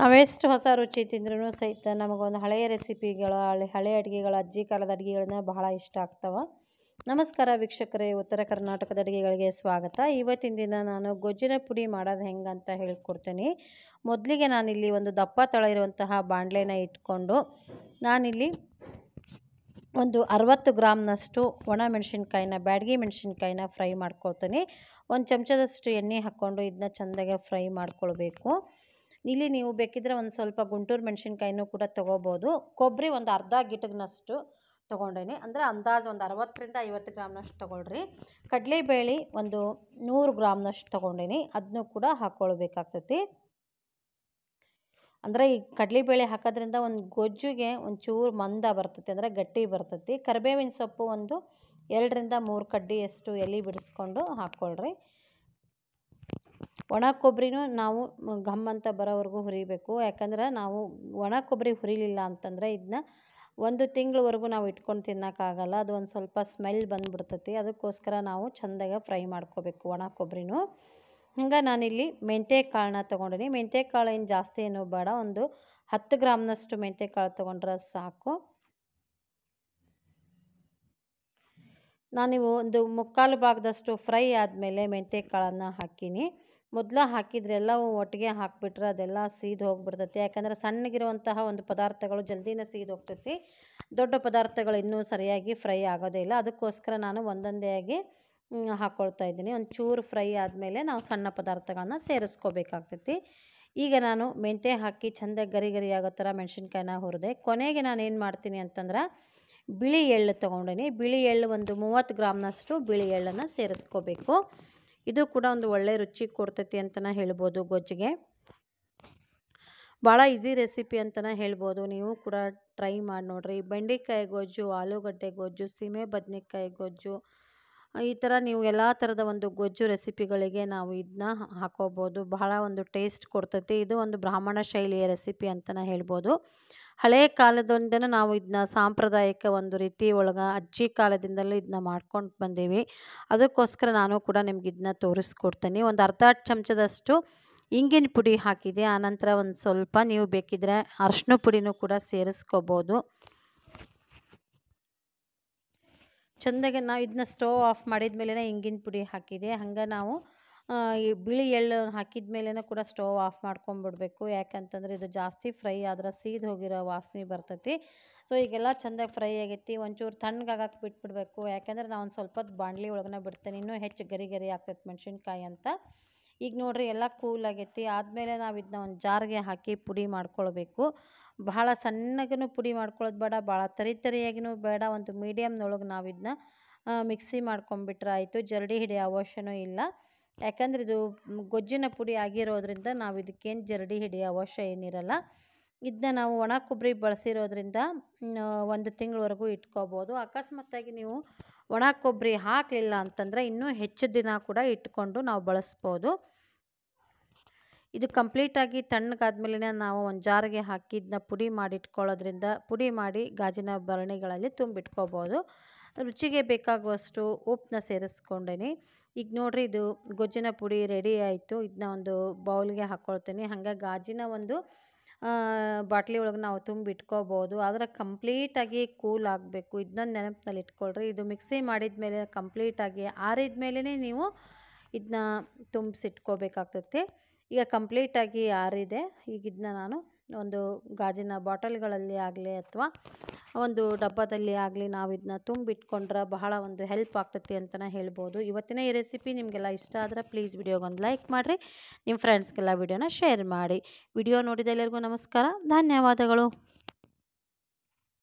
ನಾವೆಷ್ಟು ಹೊಸ ರುಚಿ ತಿಂದ್ರೂ ಸಹಿತ ನಮಗೊಂದು ಹಳೆಯ ರೆಸಿಪಿಗಳು ಹಳೆ ಹಳೆಯ ಅಡುಗೆಗಳು ಅಜ್ಜಿ ಕಾಲದ ಅಡುಗೆಗಳನ್ನ ಬಹಳ ಇಷ್ಟ ಆಗ್ತವೆ ನಮಸ್ಕಾರ ವೀಕ್ಷಕರೇ ಉತ್ತರ ಕರ್ನಾಟಕದ ಅಡುಗೆಗಳಿಗೆ ಸ್ವಾಗತ ಇವತ್ತಿನ ದಿನ ನಾನು ಗೊಜ್ಜಿನ ಪುಡಿ ಮಾಡೋದು ಹೆಂಗಂತ ಹೇಳ್ಕೊಡ್ತೀನಿ ಮೊದಲಿಗೆ ನಾನಿಲ್ಲಿ ಒಂದು ದಪ್ಪ ತಳ ಇರುವಂತಹ ಬಾಣಲೆನ ಇಟ್ಕೊಂಡು ನಾನಿಲ್ಲಿ ಒಂದು ಅರವತ್ತು ಗ್ರಾಮ್ನಷ್ಟು ಒಣ ಮೆಣಸಿನ್ಕಾಯಿನ ಬ್ಯಾಡ್ಗೆ ಮೆಣಸಿನ್ಕಾಯಿನ ಫ್ರೈ ಮಾಡ್ಕೊಳ್ತೀನಿ ಒಂದು ಚಮಚದಷ್ಟು ಎಣ್ಣೆ ಹಾಕ್ಕೊಂಡು ಇದನ್ನ ಚೆಂದಾಗೆ ಫ್ರೈ ಮಾಡ್ಕೊಳ್ಬೇಕು ಇಲ್ಲಿ ನೀವು ಬೇಕಿದ್ರೆ ಒಂದು ಸ್ವಲ್ಪ ಗುಂಟೂರು ಮೆಣಸಿನ್ಕಾಯಿನೂ ಕೂಡ ತೊಗೋಬೋದು ಕೊಬ್ಬರಿ ಒಂದು ಅರ್ಧ ಗಿಟಗನಷ್ಟು ತೊಗೊಂಡೇನೆ ಅಂದರೆ ಅಂದಾಜು ಒಂದು ಅರವತ್ತರಿಂದ ಐವತ್ತು ಗ್ರಾಮ್ನಷ್ಟು ತೊಗೊಳ್ರಿ ಕಡಲೆಬೇಳೆ ಒಂದು ನೂರು ಗ್ರಾಮ್ನಷ್ಟು ತೊಗೊಂಡೇನೆ ಅದನ್ನು ಕೂಡ ಹಾಕ್ಕೊಳ್ಬೇಕಾಗ್ತತಿ ಅಂದರೆ ಈ ಕಡಲೆಬೇಳೆ ಹಾಕೋದ್ರಿಂದ ಒಂದು ಗೊಜ್ಜುಗೆ ಒಂಚೂರು ಮಂದ ಬರ್ತೈತಿ ಅಂದರೆ ಗಟ್ಟಿ ಬರ್ತೈತಿ ಕರಿಬೇವಿನ ಸೊಪ್ಪು ಒಂದು ಎರಡರಿಂದ ಮೂರು ಕಡ್ಡಿಯಷ್ಟು ಎಲೆ ಬಿಡಿಸ್ಕೊಂಡು ಹಾಕ್ಕೊಳ್ರಿ ಒಣ ಕೊಬ್ಬರಿನೂ ನಾವು ಘಮ್ ಅಂತ ಬರೋವರೆಗೂ ಹುರಿಬೇಕು ಯಾಕಂದ್ರೆ ನಾವು ಒಣ ಕೊಬ್ಬರಿ ಹುರಿಲಿಲ್ಲ ಅಂತಂದ್ರೆ ಇದನ್ನ ಒಂದು ತಿಂಗಳವರೆಗೂ ನಾವು ಇಟ್ಕೊಂಡು ತಿನ್ನೋಕ್ಕಾಗಲ್ಲ ಅದು ಒಂದು ಸ್ವಲ್ಪ ಸ್ಮೆಲ್ ಬಂದುಬಿಡ್ತೈತಿ ಅದಕ್ಕೋಸ್ಕರ ನಾವು ಚೆಂದಾಗಿ ಫ್ರೈ ಮಾಡ್ಕೋಬೇಕು ಒಣ ಕೊಬ್ಬರಿನೂ ಹಿಂಗೆ ನಾನಿಲ್ಲಿ ಮೆಂತ್ಯ ಕಾಳನ್ನ ತೊಗೊಂಡಿನಿ ಮೆಂತ್ಯ ಕಾಳು ಏನು ಜಾಸ್ತಿ ಏನು ಬೇಡ ಒಂದು ಹತ್ತು ಗ್ರಾಮ್ನಷ್ಟು ಮೆಂತ್ಯ ಕಾಳು ತೊಗೊಂಡ್ರೆ ಸಾಕು ನಾನಿವು ಒಂದು ಮುಕ್ಕಾಲು ಭಾಗದಷ್ಟು ಫ್ರೈ ಆದಮೇಲೆ ಮೆಂತ್ಯ ಕಾಳನ್ನು ಹಾಕೀನಿ ಮೊದಲು ಹಾಕಿದ್ರೆ ಎಲ್ಲ ಒಟ್ಟಿಗೆ ಹಾಕಿಬಿಟ್ರೆ ಅದೆಲ್ಲ ಸೀದ್ ಹೋಗ್ಬಿಡ್ತೈತಿ ಯಾಕಂದ್ರೆ ಸಣ್ಣಗಿರುವಂತಹ ಒಂದು ಪದಾರ್ಥಗಳು ಜಲ್ದಿನ ಸೀದು ಹೋಗ್ತೈತಿ ದೊಡ್ಡ ಪದಾರ್ಥಗಳು ಇನ್ನೂ ಸರಿಯಾಗಿ ಫ್ರೈ ಆಗೋದೇ ಇಲ್ಲ ಅದಕ್ಕೋಸ್ಕರ ನಾನು ಒಂದೊಂದೇ ಆಗಿ ಹಾಕ್ಕೊಳ್ತಾ ಇದ್ದೀನಿ ಒಂದು ಚೂರು ಫ್ರೈ ಆದಮೇಲೆ ನಾವು ಸಣ್ಣ ಪದಾರ್ಥಗಳನ್ನ ಸೇರಿಸ್ಕೋಬೇಕಾಗ್ತೈತಿ ಈಗ ನಾನು ಮೆಂತೆ ಹಾಕಿ ಚೆಂದ ಗರಿ ಗರಿ ಆಗೋ ಥರ ಮೆಣಸಿನ್ಕಾಯಿನ ಹುರಿದೆ ಕೊನೆಗೆ ನಾನು ಏನು ಮಾಡ್ತೀನಿ ಅಂತಂದ್ರೆ ಬಿಳಿ ಎಳ್ಳು ತೊಗೊಂಡಿನಿ ಬಿಳಿ ಎಳ್ಳು ಒಂದು ಮೂವತ್ತು ಗ್ರಾಮ್ನಷ್ಟು ಬಿಳಿ ಎಳ್ಳನ್ನು ಸೇರಿಸ್ಕೋಬೇಕು ಇದು ಕೂಡ ಒಂದು ಒಳ್ಳೆ ರುಚಿ ಕೊಡ್ತೈತಿ ಅಂತಲೇ ಹೇಳ್ಬೋದು ಗೊಜ್ಜಿಗೆ ಭಾಳ ಈಸಿ ರೆಸಿಪಿ ಅಂತಲೇ ಹೇಳ್ಬೋದು ನೀವು ಕೂಡ ಟ್ರೈ ಮಾಡಿ ನೋಡ್ರಿ ಬೆಂಡೆಕಾಯಿ ಗೊಜ್ಜು ಆಲೂಗಡ್ಡೆ ಗೊಜ್ಜು ಸೀಮೆ ಬದನೆಕಾಯಿ ಗೊಜ್ಜು ಈ ಥರ ನೀವು ಎಲ್ಲ ಥರದ ಒಂದು ಗೊಜ್ಜು ರೆಸಿಪಿಗಳಿಗೆ ನಾವು ಇದನ್ನ ಹಾಕೋಬೋದು ಬಹಳ ಒಂದು ಟೇಸ್ಟ್ ಕೊಡ್ತೈತಿ ಇದು ಒಂದು ಬ್ರಾಹ್ಮಣ ಶೈಲಿಯ ರೆಸಿಪಿ ಅಂತಲೇ ಹೇಳ್ಬೋದು ಹಳೆಯ ಕಾಲದಿಂದನೂ ನಾವು ಇದನ್ನ ಸಾಂಪ್ರದಾಯಿಕ ಒಂದು ರೀತಿ ಒಳಗೆ ಅಜ್ಜಿ ಕಾಲದಿಂದಲೂ ಇದನ್ನ ಮಾಡ್ಕೊಂಡು ಬಂದೀವಿ ಅದಕ್ಕೋಸ್ಕರ ನಾನು ಕೂಡ ನಿಮ್ಗೆ ಇದನ್ನ ತೋರಿಸ್ಕೊಡ್ತೀನಿ ಒಂದು ಅರ್ಧ ಚಮಚದಷ್ಟು ಇಂಗಿನ ಪುಡಿ ಹಾಕಿದೆ ಆನಂತರ ಒಂದು ಸ್ವಲ್ಪ ನೀವು ಬೇಕಿದ್ರೆ ಅರಿಶಿನ ಪುಡಿನೂ ಕೂಡ ಸೇರಿಸ್ಕೋಬೋದು ಚೆಂದಗೆ ನಾವು ಇದನ್ನ ಸ್ಟೋವ್ ಆಫ್ ಮಾಡಿದ ಮೇಲೆ ಇಂಗಿನ ಪುಡಿ ಹಾಕಿದೆ ಹಂಗೆ ನಾವು ಈ ಬಿಳಿ ಎಳ್ಳು ಹಾಕಿದ ಮೇಲೇ ಕೂಡ ಸ್ಟವ್ ಆಫ್ ಮಾಡ್ಕೊಂಡ್ಬಿಡ್ಬೇಕು ಯಾಕಂತಂದರೆ ಇದು ಜಾಸ್ತಿ ಫ್ರೈ ಆದ್ರೆ ಸೀದೋಗಿರೋ ಹೋಗಿರೋ ವಾಸನೆ ಬರ್ತೈತಿ ಸೊ ಈಗೆಲ್ಲ ಚೆಂದಾಗಿ ಫ್ರೈ ಆಗೈತಿ ಒಂಚೂರು ತಣ್ಣಗಾಗಕ್ಕೆ ಬಿಟ್ಬಿಡ್ಬೇಕು ಯಾಕಂದರೆ ನಾನು ಒಂದು ಸ್ವಲ್ಪ ಬಾಣಲಿ ಒಳಗನೆ ಬಿಡ್ತೇನೆ ಇನ್ನೂ ಹೆಚ್ಚು ಗರಿ ಗರಿ ಆಗ್ತೈತೆ ಮೆಣಸಿನ್ಕಾಯಿ ಅಂತ ಈಗ ನೋಡಿರಿ ಎಲ್ಲ ಕೂಲ್ ಆಗೈತಿ ಆದಮೇಲೆ ನಾವು ಇದನ್ನ ಒಂದು ಜಾರಿಗೆ ಹಾಕಿ ಪುಡಿ ಮಾಡ್ಕೊಳ್ಬೇಕು ಬಹಳ ಸಣ್ಣಗೂ ಪುಡಿ ಮಾಡ್ಕೊಳ್ಳೋದು ಬೇಡ ಭಾಳ ತರಿ ತರಿಯಾಗಿಯೂ ಬೇಡ ಒಂದು ಮೀಡಿಯಮ್ನೊಳಗೆ ನಾವು ಇದನ್ನ ಮಿಕ್ಸಿ ಮಾಡ್ಕೊಂಬಿಟ್ರೆ ಆಯಿತು ಜರಡಿ ಹಿಡಿಯೋ ಅವಶ್ಯನೂ ಇಲ್ಲ ಯಾಕಂದರೆ ಇದು ಗೊಜ್ಜಿನ ಪುಡಿ ಆಗಿರೋದ್ರಿಂದ ನಾವು ಇದಕ್ಕೇನು ಜರಡಿ ಹಿಡಿಯೋ ಅವಶ್ಯ ಏನಿರಲ್ಲ ಇದನ್ನ ನಾವು ಒಣ ಕೊಬ್ಬರಿ ಬಳಸಿರೋದ್ರಿಂದ ಒಂದು ತಿಂಗಳವರೆಗೂ ಇಟ್ಕೋಬೋದು ಅಕಸ್ಮಾತ್ತಾಗಿ ನೀವು ಒಣ ಕೊಬ್ಬರಿ ಹಾಕಲಿಲ್ಲ ಅಂತಂದರೆ ಇನ್ನೂ ಹೆಚ್ಚು ದಿನ ಕೂಡ ಇಟ್ಕೊಂಡು ನಾವು ಬಳಸ್ಬೋದು ಇದು ಕಂಪ್ಲೀಟಾಗಿ ತಣ್ಣಗಾದ ನಾವು ಒಂದು ಜಾರಿಗೆ ಹಾಕಿ ಇದನ್ನ ಪುಡಿ ಮಾಡಿ ಇಟ್ಕೊಳ್ಳೋದ್ರಿಂದ ಪುಡಿ ಮಾಡಿ ಗಾಜಿನ ಭರಣಿಗಳಲ್ಲಿ ತುಂಬಿಟ್ಕೋಬೋದು ರುಚಿಗೆ ಬೇಕಾಗುವಷ್ಟು ಉಪ್ಪನ್ನ ಸೇರಿಸ್ಕೊಂಡೇನೆ ಈಗ ನೋಡಿರಿ ಇದು ಗೊಜ್ಜಿನ ಪುಡಿ ರೆಡಿ ಆಯಿತು ಇದನ್ನ ಒಂದು ಬೌಲ್ಗೆ ಹಾಕ್ಕೊಳ್ತೀನಿ ಹಾಗೆ ಗಾಜಿನ ಒಂದು ಬಾಟ್ಲಿ ಒಳಗೆ ನಾವು ತುಂಬಿಟ್ಕೋಬೋದು ಆದರೆ ಕಂಪ್ಲೀಟಾಗಿ ಕೂಲ್ ಆಗಬೇಕು ಇದನ್ನ ನೆನಪಿನಲ್ಲಿ ಇಟ್ಕೊಳ್ರಿ ಇದು ಮಿಕ್ಸಿ ಮಾಡಿದ ಮೇಲೆ ಕಂಪ್ಲೀಟಾಗಿ ಆರಿದ ಮೇಲೇ ನೀವು ಇದನ್ನ ತುಂಬಿಸಿಟ್ಕೋಬೇಕಾಗ್ತೈತೆ ಈಗ ಕಂಪ್ಲೀಟಾಗಿ ಆರಿದೆ ಈಗ ಇದನ್ನ ನಾನು ಒಂದು ಗಾಜಿನ ಬಾಟಲ್ಗಳಲ್ಲಿ ಆಗಲಿ ಅಥವಾ ಒಂದು ಡಬ್ಬದಲ್ಲಿ ಆಗಲಿ ನಾವು ಇದನ್ನ ತುಂಬಿಟ್ಕೊಂಡ್ರೆ ಬಹಳ ಒಂದು ಹೆಲ್ಪ್ ಆಗ್ತೈತಿ ಅಂತಲೇ ಹೇಳ್ಬೋದು ಇವತ್ತಿನ ಈ ರೆಸಿಪಿ ನಿಮಗೆಲ್ಲ ಇಷ್ಟ ಆದರೆ ಪ್ಲೀಸ್ ವಿಡಿಯೋಗೊಂದು ಲೈಕ್ ಮಾಡಿರಿ ನಿಮ್ಮ ಫ್ರೆಂಡ್ಸ್ಗೆಲ್ಲ ವಿಡಿಯೋನ ಶೇರ್ ಮಾಡಿ ವಿಡಿಯೋ ನೋಡಿದ ಎಲ್ಲರಿಗೂ ನಮಸ್ಕಾರ ಧನ್ಯವಾದಗಳು